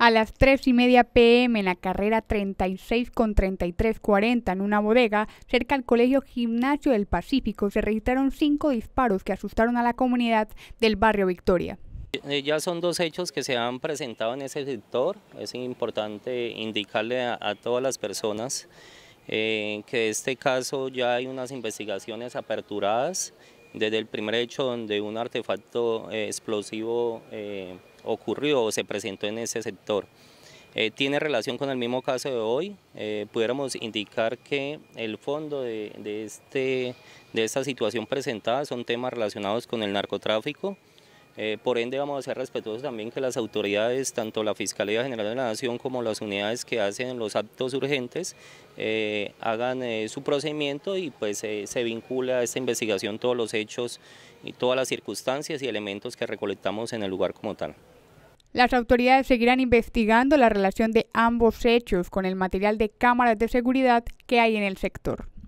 a las 3 y media pm en la carrera 36 con 3340 en una bodega cerca al Colegio Gimnasio del Pacífico se registraron cinco disparos que asustaron a la comunidad del barrio Victoria. Eh, ya son dos hechos que se han presentado en ese sector. Es importante indicarle a, todas las personas eh, que que este caso ya hay unas investigaciones aperturadas desde el primer hecho donde un artefacto eh, explosivo eh, ocurrió o se presentó en ese sector. Eh, tiene relación con el mismo caso de hoy, pudiéramos indicar que el fondo de, este, de esta situación presentada son temas relacionados con el narcotráfico, eh, por ende, vamos a ser respetuosos también que las autoridades, tanto la Fiscalía General de la Nación como las unidades que hacen los actos urgentes, eh, hagan eh, su procedimiento y pues se vincula a esta investigación todos los hechos y todas las circunstancias y elementos que recolectamos en el lugar como tal. Las autoridades seguirán investigando la relación de ambos hechos con el material de cámaras de seguridad que hay en el sector.